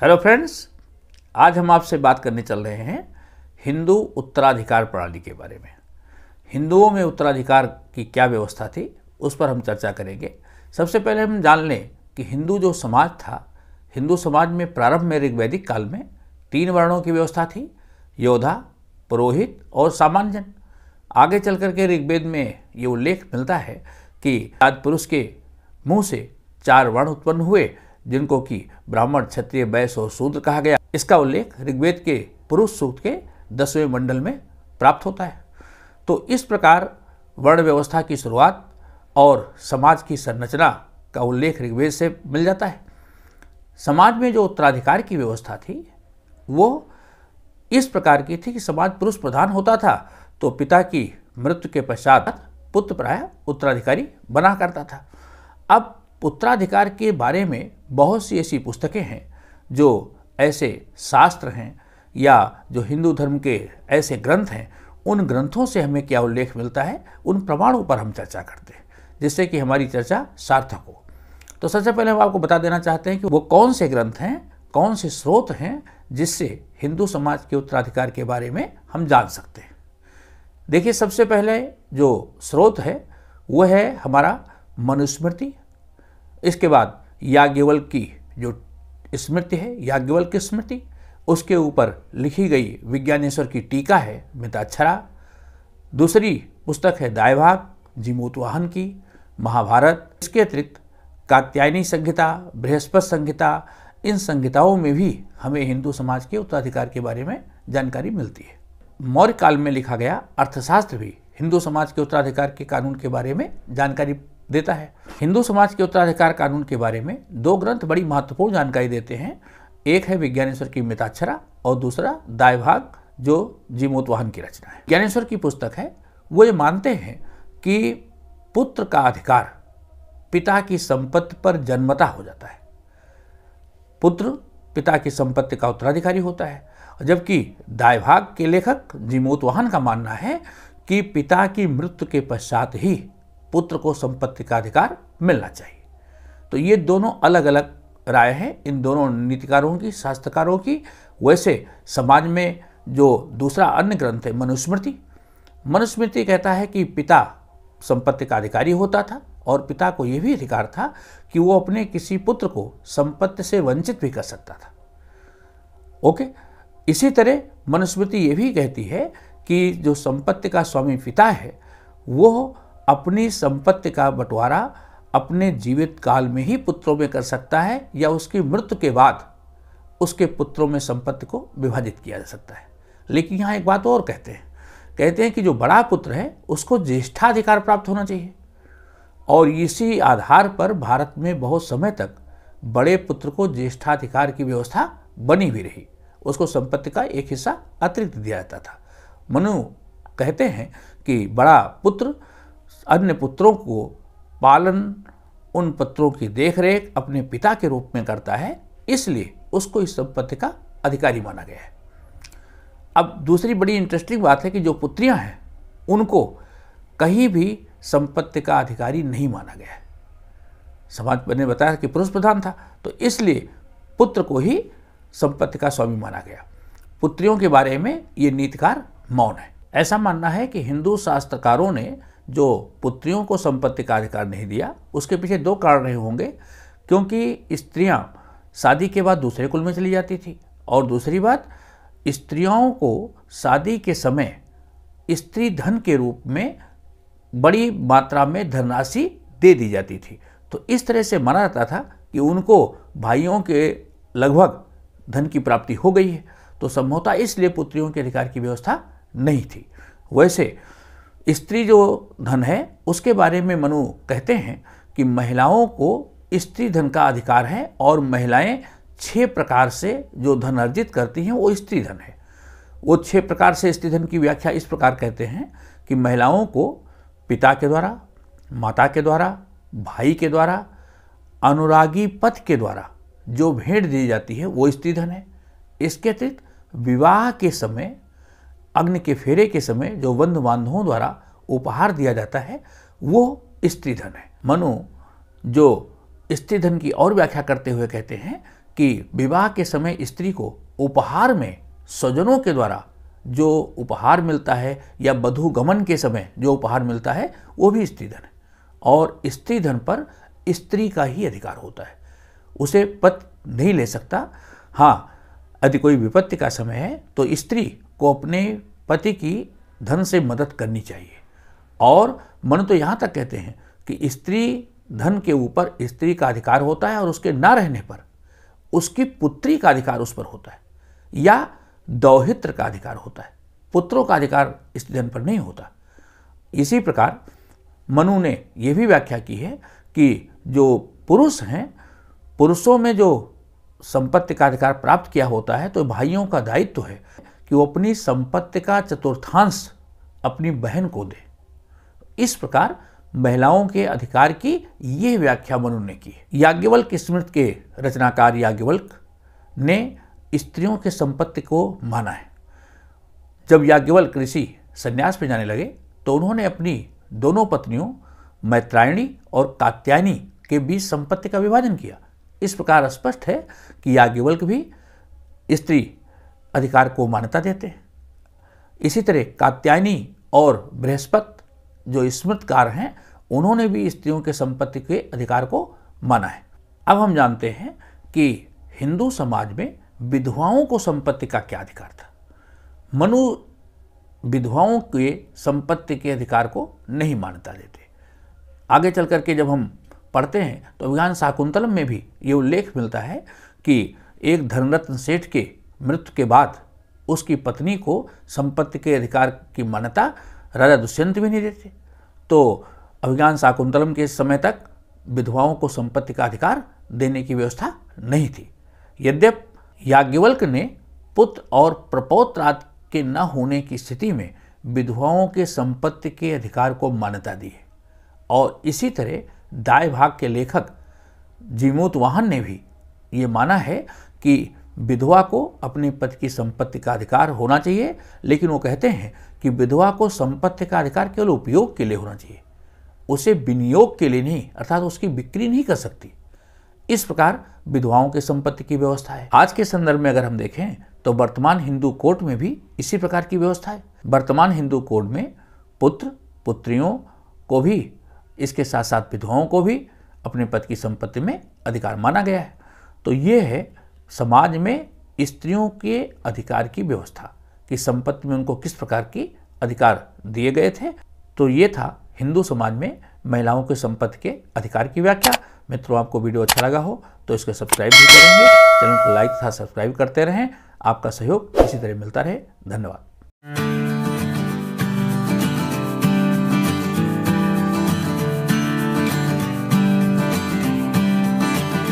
hello friends आज हम आपसे बात करने चल रहे हैं हिंदू उत्तराधिकार प्रणाली के बारे में हिंदुओं में उत्तराधिकार की क्या व्यवस्था थी उस पर हम चर्चा करेंगे सबसे पहले हम जान लें कि हिंदू जो समाज था हिंदू समाज में प्रारंभ में ऋग्वैदिक काल में तीन वर्णों की व्यवस्था थी योद्धा पुरोहित और सामान्यजन आगे चल करके ऋग्वेद में ये उल्लेख मिलता है कि राजपुरुष के मुंह से चार वर्ण उत्पन्न हुए जिनको कि ब्राह्मण क्षत्रिय बैस और शूद्र कहा गया इसका उल्लेख ऋग्वेद के पुरुष सूक्त के दसवें मंडल में प्राप्त होता है तो इस प्रकार वर्ण व्यवस्था की शुरुआत और समाज की संरचना का उल्लेख ऋग्वेद से मिल जाता है समाज में जो उत्तराधिकार की व्यवस्था थी वो इस प्रकार की थी कि समाज पुरुष प्रधान होता था तो पिता की मृत्यु के पश्चात पुत्र प्राय उत्तराधिकारी बना करता था अब पुत्राधिकार के बारे में बहुत सी ऐसी पुस्तकें हैं जो ऐसे शास्त्र हैं या जो हिंदू धर्म के ऐसे ग्रंथ हैं उन ग्रंथों से हमें क्या उल्लेख मिलता है उन प्रमाणों पर हम चर्चा करते हैं जिससे कि हमारी चर्चा सार्थक हो तो सबसे पहले हम आपको बता देना चाहते हैं कि वो कौन से ग्रंथ हैं कौन से स्रोत हैं जिससे हिंदू समाज के उत्तराधिकार के बारे में हम जान सकते हैं देखिए सबसे पहले जो स्रोत है वह है हमारा मनुस्मृति इसके बाद याज्ञवल की जो स्मृति है याज्ञवल की स्मृति उसके ऊपर लिखी गई विज्ञानेश्वर की टीका है मिताक्षरा दूसरी पुस्तक है दायभाग जीमोतवाहन की महाभारत इसके अतिरिक्त कात्यायनी संहिता बृहस्पत संहिता इन संहिताओं में भी हमें हिंदू समाज के उत्तराधिकार के बारे में जानकारी मिलती है मौर्य काल में लिखा गया अर्थशास्त्र भी हिंदू समाज के उत्तराधिकार के कानून के बारे में जानकारी देता है हिंदू समाज के उत्तराधिकार कानून के बारे में दो ग्रंथ बड़ी महत्वपूर्ण जानकारी देते हैं एक है विज्ञानेश्वर की मिताक्षरा और दूसरा दायभाग जो जीमोतवाहन की रचना है ज्ञानेश्वर की पुस्तक है वो ये मानते हैं कि पुत्र का अधिकार पिता की संपत्ति पर जन्मता हो जाता है पुत्र पिता की संपत्ति का उत्तराधिकारी होता है जबकि दायभाग के लेखक जीमोतवाहन का मानना है कि पिता की मृत्यु के पश्चात ही पुत्र को संपत्ति का अधिकार मिलना चाहिए तो ये दोनों अलग अलग राय हैं इन दोनों नीतिकारों की शास्त्रकारों की वैसे समाज में जो दूसरा अन्य ग्रंथ है मनुस्मृति मनुस्मृति कहता है कि पिता संपत्ति का अधिकारी होता था और पिता को यह भी अधिकार था कि वो अपने किसी पुत्र को संपत्ति से वंचित भी कर सकता था ओके इसी तरह मनुस्मृति ये भी कहती है कि जो संपत्ति का स्वामी पिता है वो अपनी संपत्ति का बंटवारा अपने जीवित काल में ही पुत्रों में कर सकता है या उसकी मृत्यु के बाद उसके पुत्रों में संपत्ति को विभाजित किया जा सकता है लेकिन यहाँ एक बात और कहते हैं कहते हैं कि जो बड़ा पुत्र है उसको ज्येष्ठाधिकार प्राप्त होना चाहिए और इसी आधार पर भारत में बहुत समय तक बड़े पुत्र को ज्येष्ठाधिकार की व्यवस्था बनी भी रही उसको संपत्ति का एक हिस्सा अतिरिक्त दिया जाता था मनु कहते हैं कि बड़ा पुत्र अन्य पुत्रों को पालन उन पुत्रों की देखरेख अपने पिता के रूप में करता है इसलिए उसको इस संपत्ति का अधिकारी माना गया है अब दूसरी बड़ी इंटरेस्टिंग बात है कि जो पुत्रियां हैं उनको कहीं भी संपत्ति का अधिकारी नहीं माना गया है समाज ने बताया कि पुरुष प्रधान था तो इसलिए पुत्र को ही संपत्ति का स्वामी माना गया पुत्रियों के बारे में ये नीतिकार मौन है ऐसा मानना है कि हिंदू शास्त्रकारों ने जो पुत्रियों को संपत्ति का अधिकार नहीं दिया उसके पीछे दो कारण रहे होंगे क्योंकि स्त्रियां शादी के बाद दूसरे कुल में चली जाती थी और दूसरी बात स्त्रियों को शादी के समय स्त्री धन के रूप में बड़ी मात्रा में धनराशि दे दी जाती थी तो इस तरह से माना जाता था कि उनको भाइयों के लगभग धन की प्राप्ति हो गई है तो संभवतः इसलिए पुत्रियों के अधिकार की व्यवस्था नहीं थी वैसे स्त्री जो धन है उसके बारे में मनु कहते हैं कि महिलाओं को स्त्री धन का अधिकार है और महिलाएं छः प्रकार से जो धन अर्जित करती हैं वो स्त्री धन है वो छः प्रकार से स्त्री धन की व्याख्या इस प्रकार कहते हैं कि महिलाओं को पिता के द्वारा माता के द्वारा भाई के द्वारा अनुरागी पथ के द्वारा जो भेंट दी जाती है वो स्त्री धन है इसके अतिरिक्त विवाह के समय अग्नि के फेरे के समय जो बंधु बांधवों द्वारा उपहार दिया जाता है वो स्त्री धन है मनु जो स्त्री धन की और व्याख्या करते हुए कहते हैं कि विवाह के समय स्त्री को उपहार में स्वजनों के द्वारा जो उपहार मिलता है या बधु गमन के समय जो उपहार मिलता है वो भी स्त्री धन है और स्त्री धन पर स्त्री का ही अधिकार होता है उसे पत नहीं ले सकता हाँ यदि कोई विपत्ति का समय है तो स्त्री को अपने पति की धन से मदद करनी चाहिए और मन तो यहाँ तक कहते हैं कि स्त्री धन के ऊपर स्त्री का अधिकार होता है और उसके ना रहने पर उसकी पुत्री का अधिकार उस पर होता है या दौहित्र का अधिकार होता है पुत्रों का अधिकार स्त्री धन पर नहीं होता इसी प्रकार मनु ने यह भी व्याख्या की है कि जो पुरुष हैं पुरुषों में जो संपत्ति का अधिकार प्राप्त किया होता है तो भाइयों का दायित्व है कि वो अपनी संपत्ति का चतुर्थांश अपनी बहन को दे इस प्रकार महिलाओं के अधिकार की यह व्याख्या मनु ने की याज्ञवल्क स्मृत के रचनाकार याज्ञवल्क ने स्त्रियों के संपत्ति को माना है जब याज्ञवल्क ऋषि संन्यास पे जाने लगे तो उन्होंने अपनी दोनों पत्नियों मैत्रायणी और कात्यायनी के बीच संपत्ति का विभाजन किया इस प्रकार स्पष्ट है कि याज्ञवल्क भी स्त्री अधिकार को मान्यता देते हैं इसी तरह कात्यायनी और बृहस्पत जो स्मृतकार हैं उन्होंने भी स्त्रियों के संपत्ति के अधिकार को माना है अब हम जानते हैं कि हिंदू समाज में विधवाओं को संपत्ति का क्या अधिकार था मनु विधवाओं के संपत्ति के अधिकार को नहीं मान्यता देते आगे चल करके जब हम पढ़ते हैं तो अभियान शाकुंतलम में भी ये उल्लेख मिलता है कि एक धर्मरत्न सेठ के मृत्यु के बाद उसकी पत्नी को संपत्ति के अधिकार की मान्यता राजा दुष्यंत भी नहीं देते तो अभिज्ञान शाकुंतलम के समय तक विधवाओं को संपत्ति का अधिकार देने की व्यवस्था नहीं थी यद्यप याज्ञवल्क ने पुत्र और प्रपोत्रात के न होने की स्थिति में विधवाओं के संपत्ति के अधिकार को मान्यता दी है और इसी तरह दाय भाग के लेखक जीमोत वाहन ने भी ये माना है कि विधवा को अपने पति की संपत्ति का अधिकार होना चाहिए लेकिन वो कहते हैं कि विधवा को संपत्ति का अधिकार केवल उपयोग के लिए होना चाहिए उसे विनियोग के लिए नहीं अर्थात उसकी बिक्री नहीं कर सकती इस प्रकार विधवाओं के संपत्ति की व्यवस्था है आज के संदर्भ में अगर हम देखें तो वर्तमान हिंदू कोर्ट में भी इसी प्रकार की व्यवस्था है वर्तमान हिंदू कोर्ट में पुत्र पुत्रियों को भी इसके साथ साथ विधवाओं को भी अपने पति की संपत्ति में अधिकार माना गया है तो ये है समाज में स्त्रियों के अधिकार की व्यवस्था कि संपत्ति में उनको किस प्रकार की अधिकार दिए गए थे तो ये था हिंदू समाज में महिलाओं के संपत्ति के अधिकार की व्याख्या मित्रों आपको वीडियो अच्छा लगा हो तो इसको सब्सक्राइब भी करेंगे चैनल को लाइक तथा सब्सक्राइब करते रहें आपका सहयोग इसी तरह मिलता रहे धन्यवाद